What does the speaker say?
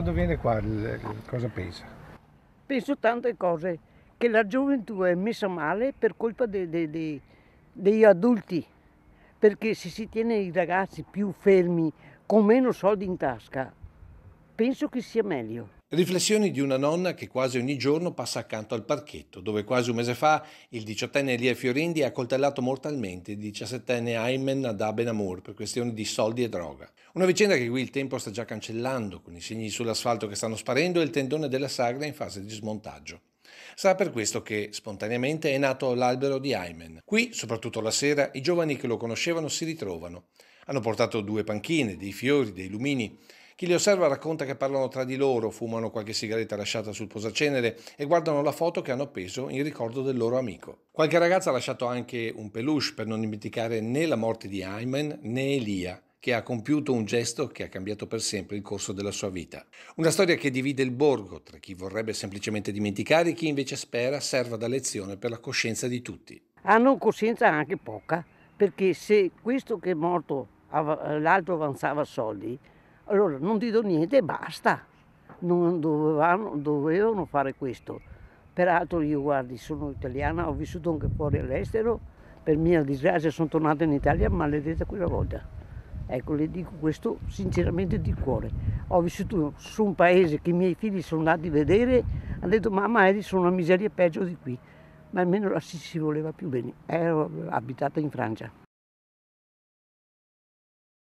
quando viene qua cosa pensa? Penso tante cose, che la gioventù è messa male per colpa de, de, de, degli adulti, perché se si tiene i ragazzi più fermi, con meno soldi in tasca, penso che sia meglio. Riflessioni di una nonna che quasi ogni giorno passa accanto al parchetto, dove quasi un mese fa il diciottenne Elia Fiorindi ha coltellato mortalmente il diciassettenne Aymen ad Abenamur per questioni di soldi e droga. Una vicenda che qui il tempo sta già cancellando, con i segni sull'asfalto che stanno sparendo e il tendone della sagra in fase di smontaggio. Sarà per questo che spontaneamente è nato l'albero di Aymen. Qui, soprattutto la sera, i giovani che lo conoscevano si ritrovano. Hanno portato due panchine, dei fiori, dei lumini chi li osserva racconta che parlano tra di loro, fumano qualche sigaretta lasciata sul posacenere e guardano la foto che hanno appeso in ricordo del loro amico. Qualche ragazza ha lasciato anche un peluche per non dimenticare né la morte di Ayman né Elia che ha compiuto un gesto che ha cambiato per sempre il corso della sua vita. Una storia che divide il borgo tra chi vorrebbe semplicemente dimenticare e chi invece spera serva da lezione per la coscienza di tutti. Hanno coscienza anche poca, perché se questo che è morto, l'altro avanzava soldi, allora non ti do niente e basta, non dovevano, dovevano fare questo. Peraltro io guardi, sono italiana, ho vissuto anche fuori all'estero, per mia disgrazia sono tornata in Italia maledetta quella volta. Ecco, le dico questo sinceramente di cuore. Ho vissuto su un paese che i miei figli sono andati a vedere, hanno detto mamma eri sono una miseria peggio di qui, ma almeno la si voleva più bene, ero abitata in Francia.